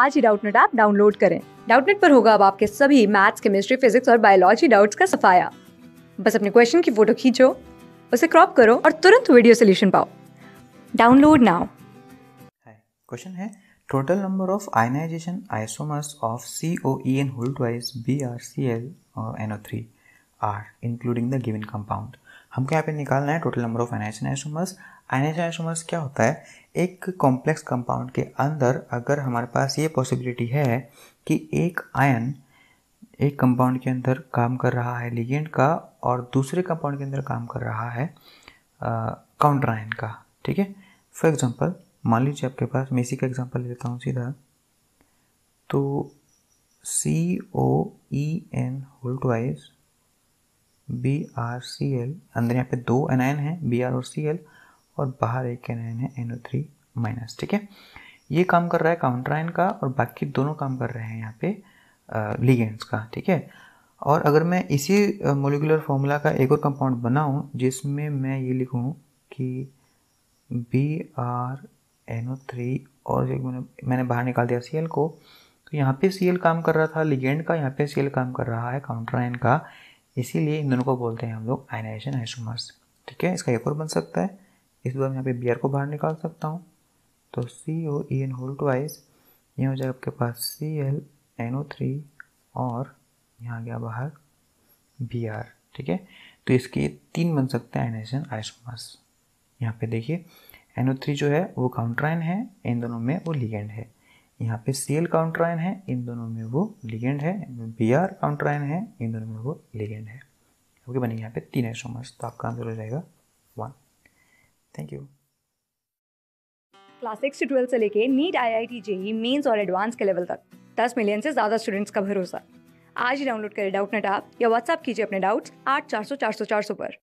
आज ही Doubtnut app download करें डाउटनेट पर होगा अब आपके सभी मैथ्स केमिस्ट्री फिजिक्स और बायोलॉजी डाउट्स का सफाया बस अपने क्वेश्चन की फोटो खींचो उसे क्रॉप करो और तुरंत वीडियो सोल्यूशन पाओ डाउनलोड नाउ क्वेश्चन है total number of ionization isomers of C O E N whole twice B R C L N O three are including the given compound हमको यहाँ पे निकालना है total number of ionization isomers ionization isomers क्या होता है एक complex compound के अंदर अगर हमारे पास ये पॉसिबिलिटी है कि एक आयन एक कंपाउंड के अंदर काम कर रहा है लिगेंड का और दूसरे कंपाउंड के अंदर काम कर रहा है काउंटर आयन का ठीक है फॉर एग्जांपल मान लीजिए आपके पास मैं इसी का एग्जांपल ले लेता हूँ सीधा तो C O E N whole twice B R C L अंदर यहाँ पे दो एनायन है बी आर और सी एल और बाहर एक एनायन है एन ओ थ्री माइनस ठीक है ये काम कर रहा है काउंटर आयन का और बाकी दोनों काम कर रहे हैं यहाँ पे लिगेंड्स का ठीक है और अगर मैं इसी मोलिकुलर फॉर्मूला का एक और कंपाउंड बनाऊँ जिसमें मैं ये लिखूँ कि B R N O three और जो मैंने मैंने बाहर निकाल दिया सी एल को तो यहाँ पे सी एल काम कर रहा था लिगेंड का यहाँ पे सी एल काम कर रहा है काउंटर आयन का इसीलिए इन दोनों को बोलते हैं हम लोग आयनाइजेशन आइसोमर्स ठीक है इसका एक और बन सकता है इस बार मैं यहाँ पे बी को बाहर निकाल सकता हूँ तो C O E N whole twice ये हो जाएगा आपके पास C L N O three और यहाँ गया बाहर बी आर ठीक है तो इसके तीन बन सकते हैं आइनाइजेशन आइसोमर्स यहाँ पे देखिए एन ओ थ्री जो है वो काउंट्राइन है इन दोनों में वो लिगेंड है यहाँ पे सी एल काउंटर है इन दोनों में वो लिगेंड है बी आर काउंट्राइन है इन दोनों में वो लिगेंड है ओके बनेंगे यहाँ पे तीन है आइसोमर्स तो आपका आंसर हो जाएगा one thank you class six twelfth से लेके NEET I I T JEE mains और एडवांस के लेवल तक दस मिलियन से ज़्यादा स्टूडेंट्स का भरोसा आज ही डाउनलोड करें डाउट नेट आप या व्हाट्सअप कीजिए अपने डाउट्स आठ चार सौ चार सौ चार सौ पर